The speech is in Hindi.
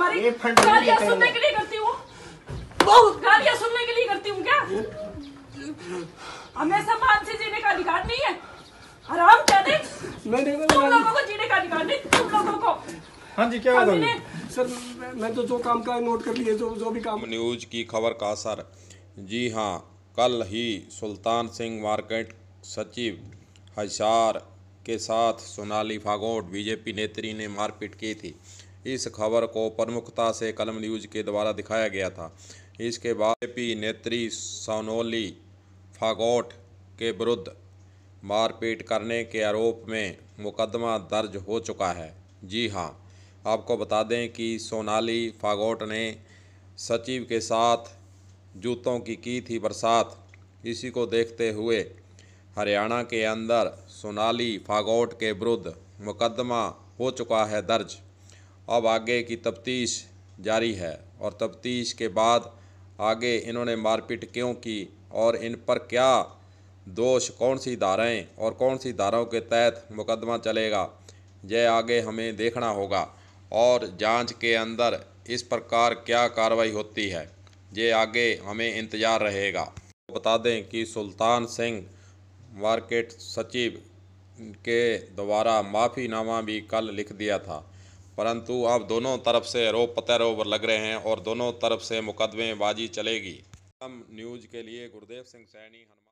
तुम्हारी गालियाँ सुनने के लिए करती हूँ गालियाँ सुनने के लिए करती हूँ क्या जीने का अधिकार नहीं है आराम तुम लोगों को जीने का अधिकार नहीं तुम लोगों को हाँ जी क्या बात सर मैं तो जो काम का नोट कर लिए जो जो भी काम न्यूज की खबर का असर जी हाँ कल ही सुल्तान सिंह मार्केट सचिव हजार के साथ सोनाली फागोट बीजेपी नेत्री ने मारपीट की थी इस खबर को प्रमुखता से कलम न्यूज के द्वारा दिखाया गया था इसके बाद पी नेत्री सोनोली फागोट के विरुद्ध मारपीट करने के आरोप में मुकदमा दर्ज हो चुका है जी हाँ आपको बता दें कि सोनाली फागोट ने सचिव के साथ जूतों की की थी बरसात इसी को देखते हुए हरियाणा के अंदर सोनाली फागोट के विरुद्ध मुकदमा हो चुका है दर्ज अब आगे की तफ्तीश जारी है और तफ्तीश के बाद आगे इन्होंने मारपीट क्यों की और इन पर क्या दोष कौन सी धाराएं और कौन सी धाराओं के तहत मुकदमा चलेगा यह आगे हमें देखना होगा और जांच के अंदर इस प्रकार क्या कार्रवाई होती है ये आगे हमें इंतज़ार रहेगा बता दें कि सुल्तान सिंह मार्केट सचिव के द्वारा माफ़ीनामा भी कल लिख दिया था परंतु अब दोनों तरफ से आरोप पत्यारोप लग रहे हैं और दोनों तरफ से मुकदमेबाजी चलेगी न्यूज के लिए गुरुदेव सिंह सैनी हनुमान